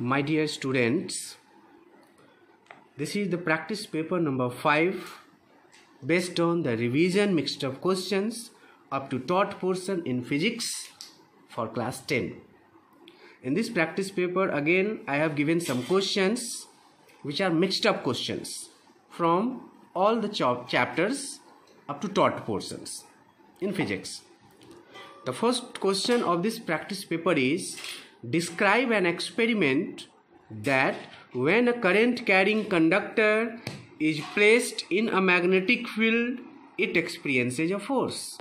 my dear students this is the practice paper number 5 based on the revision mixture of questions up to taught portion in physics for class 10 in this practice paper again i have given some questions which are mixed up questions from all the chapters up to taught portions in physics the first question of this practice paper is describe an experiment that when a current carrying conductor is placed in a magnetic field it experiences a force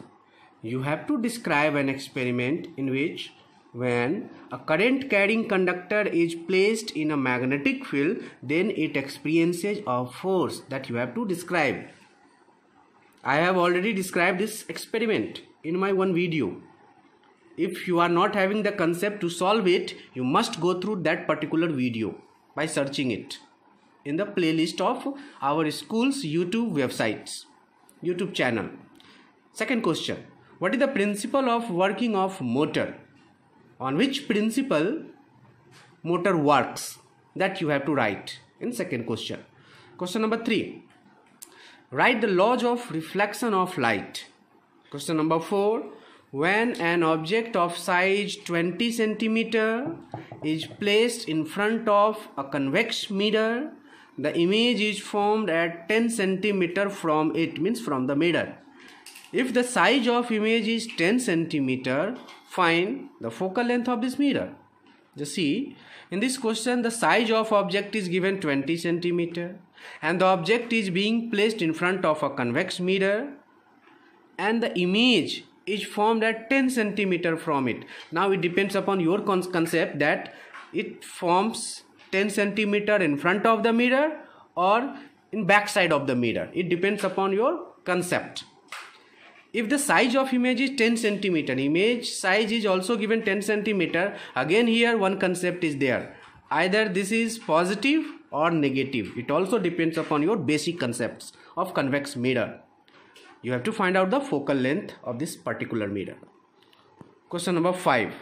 you have to describe an experiment in which when a current carrying conductor is placed in a magnetic field then it experiences a force that you have to describe i have already described this experiment in my one video if you are not having the concept to solve it you must go through that particular video by searching it in the playlist of our school's youtube websites youtube channel second question what is the principle of working of motor on which principle motor works that you have to write in second question question number 3 write the laws of reflection of light question number 4 when an object of size 20 centimeter is placed in front of a convex mirror the image is formed at 10 centimeter from it means from the mirror if the size of image is 10 centimeter find the focal length of this mirror just see in this question the size of object is given 20 centimeter and the object is being placed in front of a convex mirror and the image is formed at 10 centimeter from it now it depends upon your concept that it forms 10 centimeter in front of the mirror or in back side of the mirror it depends upon your concept if the size of image is 10 centimeter image size is also given 10 centimeter again here one concept is there either this is positive or negative it also depends upon your basic concepts of convex mirror you have to find out the focal length of this particular mirror question number 5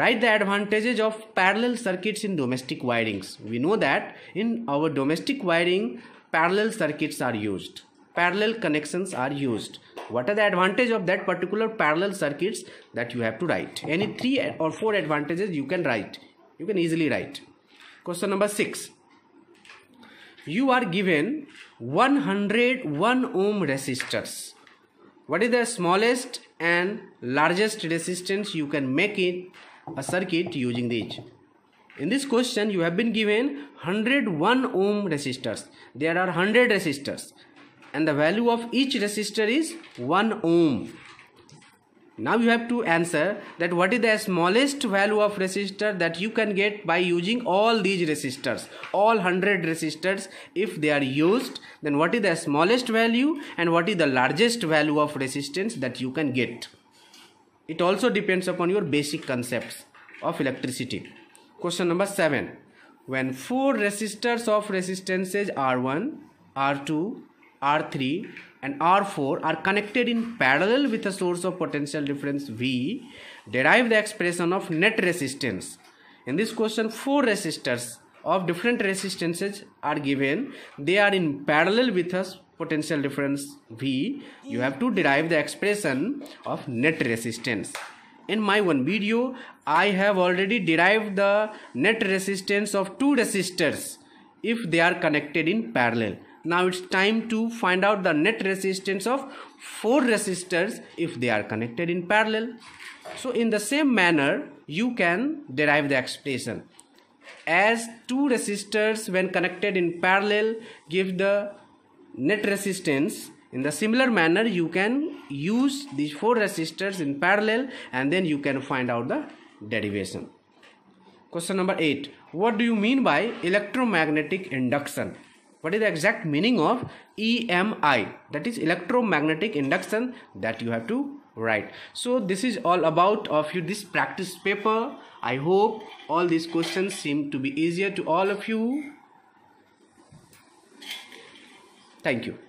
write the advantages of parallel circuits in domestic wirings we know that in our domestic wiring parallel circuits are used parallel connections are used what are the advantages of that particular parallel circuits that you have to write any three or four advantages you can write you can easily write question number 6 you are given 101 ohm resistors what is the smallest and largest resistance you can make in a circuit using these in this question you have been given 101 ohm resistors there are 100 resistors and the value of each resistor is 1 ohm now you have to answer that what is the smallest value of resistor that you can get by using all these resistors, all 100 resistors if they are used, then what is the smallest value and what is the largest value of resistance that you can get. It also depends upon your basic concepts of electricity. Question number 7. When four resistors of resistances R1, R2, R3 and R4 are connected in parallel with a source of potential difference V, derive the expression of net resistance. In this question, four resistors of different resistances are given. They are in parallel with a potential difference V. You have to derive the expression of net resistance. In my one video, I have already derived the net resistance of two resistors if they are connected in parallel now it's time to find out the net resistance of four resistors if they are connected in parallel so in the same manner you can derive the expression as two resistors when connected in parallel give the net resistance in the similar manner you can use these four resistors in parallel and then you can find out the derivation question number 8 what do you mean by electromagnetic induction what is the exact meaning of EMI that is electromagnetic induction that you have to write so this is all about of you this practice paper I hope all these questions seem to be easier to all of you thank you